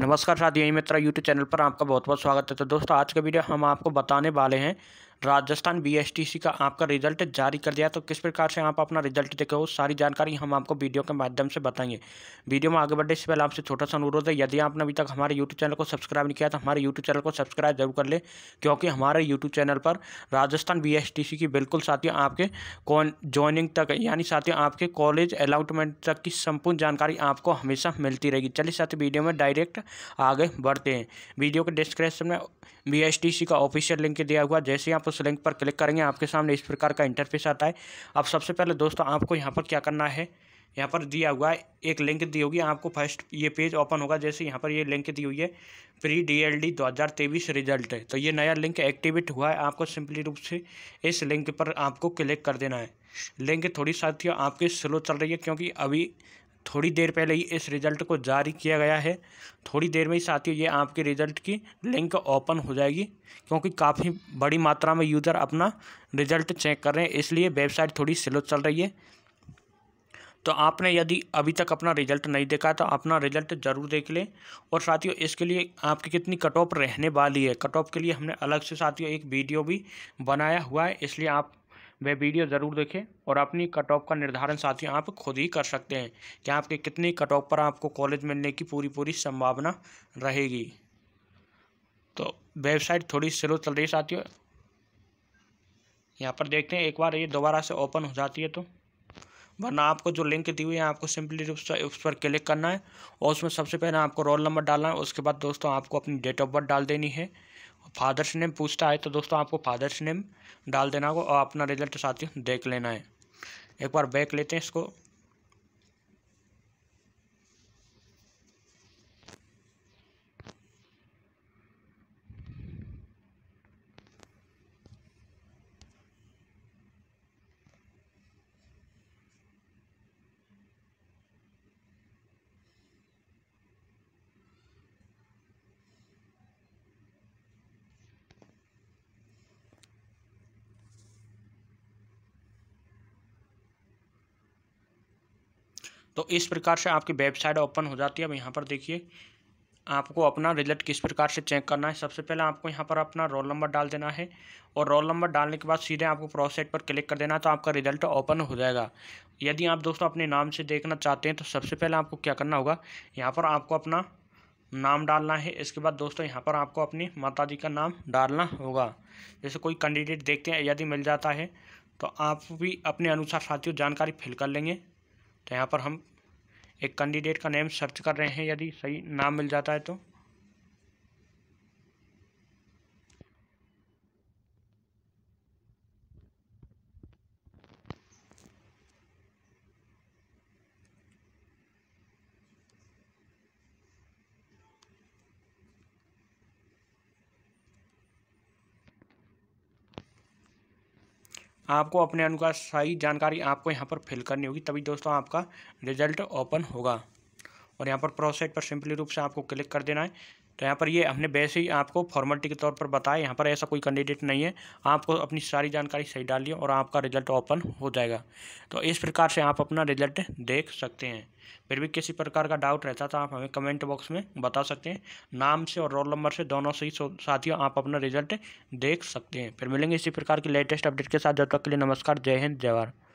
नमस्कार साथियों मित्र YouTube channel पर आपका बहुत बहुत स्वागत है तो दोस्तों आज का वीडियो हम आपको बताने वाले हैं राजस्थान बीएसटीसी का आपका रिजल्ट जारी कर दिया तो किस प्रकार से आप अपना रिजल्ट देखे हो सारी जानकारी हम आपको वीडियो के माध्यम से बताएंगे वीडियो में आगे बढ़ने से पहले आपसे छोटा सा अनुरोध है यदि आपने अभी तक हमारे यूट्यूब चैनल को सब्सक्राइब नहीं किया तो हमारे यूट्यूब चैनल को सब्सक्राइब जरूर कर लें क्योंकि हमारे यूट्यूब चैनल पर राजस्थान बी की बिल्कुल साथियों आपके कौन ज्वाइनिंग तक यानी साथियों आपके कॉलेज अलाउटमेंट तक की संपूर्ण जानकारी आपको हमेशा मिलती रहेगी चलिए साथ वीडियो में डायरेक्ट आगे बढ़ते हैं वीडियो के डिस्क्रिप्शन में बी का ऑफिशियल लिंक दिया हुआ जैसे आप उस लिंक पर क्लिक करेंगे आपके सामने इस प्रकार का इंटरफेस आता है अब सबसे पहले दोस्तों आपको यहाँ पर क्या करना है यहाँ पर दिया हुआ है एक लिंक दी होगी आपको फर्स्ट ये पेज ओपन होगा जैसे यहाँ पर ये लिंक दी हुई है प्री डीएलडी 2023 रिजल्ट है तो ये नया लिंक एक्टिवेट हुआ है आपको सिंपली रूप से इस लिंक पर आपको क्लिक कर देना है लिंक थोड़ी साथियों आपके स्लो चल रही है क्योंकि अभी थोड़ी देर पहले ही इस रिज़ल्ट को जारी किया गया है थोड़ी देर में ही साथियों ये आपके रिज़ल्ट की लिंक ओपन हो जाएगी क्योंकि काफ़ी बड़ी मात्रा में यूज़र अपना रिज़ल्ट चेक कर रहे हैं इसलिए वेबसाइट थोड़ी स्लो चल रही है तो आपने यदि अभी तक अपना रिजल्ट नहीं देखा तो अपना रिजल्ट जरूर देख लें और साथियों इसके लिए आपकी कितनी कट ऑफ रहने वाली है कट ऑफ के लिए हमने अलग से साथियों एक वीडियो भी बनाया हुआ है इसलिए आप वह वीडियो ज़रूर देखें और अपनी कट ऑफ का निर्धारण साथ ही आप खुद ही कर सकते हैं कि आपके कितनी कट ऑफ पर आपको कॉलेज मिलने की पूरी पूरी संभावना रहेगी तो वेबसाइट थोड़ी स्लो चल रही साथियों यहाँ पर देखते हैं एक बार ये दोबारा से ओपन हो जाती है तो वरना आपको जो लिंक दी हुई है आपको सिंपली रूप से उस पर क्लिक करना है और उसमें सबसे पहले आपको रोल नंबर डालना है उसके बाद दोस्तों आपको अपनी डेट ऑफ बर्थ डाल देनी है फादर्स नेम पूछता है तो दोस्तों आपको फादर्स नेम डाल देना होगा और अपना रिजल्ट साथियों देख लेना है एक बार बैक लेते हैं इसको तो इस प्रकार से आपकी वेबसाइट ओपन हो जाती है अब यहाँ पर देखिए आपको अपना रिजल्ट किस प्रकार से चेक करना है सबसे पहले आपको यहाँ पर अपना रोल नंबर डाल देना है और रोल नंबर डालने के बाद सीधे आपको प्रोसेट पर क्लिक कर देना है तो आपका रिजल्ट ओपन हो जाएगा यदि आप दोस्तों अपने नाम से देखना चाहते हैं तो सबसे पहले आपको क्या करना होगा यहाँ पर आपको अपना नाम डालना है इसके बाद दोस्तों यहाँ पर आपको अपनी माता जी का नाम डालना होगा जैसे कोई कैंडिडेट देखते हैं यदि मिल जाता है तो आप भी अपने अनुसार साथियों जानकारी फिल कर लेंगे तो यहाँ पर हम एक कैंडिडेट का नेम सर्च कर रहे हैं यदि सही नाम मिल जाता है तो आपको अपने अनुसार सही जानकारी आपको यहाँ पर फिल करनी होगी तभी दोस्तों आपका रिजल्ट ओपन होगा और यहाँ पर प्रोसेट पर सिंपली रूप से आपको क्लिक कर देना है तो यहाँ पर ये हमने वैसे ही आपको फॉर्मेलिटी के तौर पर बताया यहाँ पर ऐसा कोई कैंडिडेट नहीं है आपको अपनी सारी जानकारी सही डालिए और आपका रिजल्ट ओपन हो जाएगा तो इस प्रकार से आप अपना रिजल्ट देख सकते हैं फिर भी किसी प्रकार का डाउट रहता तो आप हमें कमेंट बॉक्स में बता सकते हैं नाम से और रोल नंबर से दोनों से ही साथियों आप अपना रिजल्ट देख सकते हैं फिर मिलेंगे इसी प्रकार की लेटेस्ट अपडेट के साथ जब तक के लिए नमस्कार जय हिंद जय भारत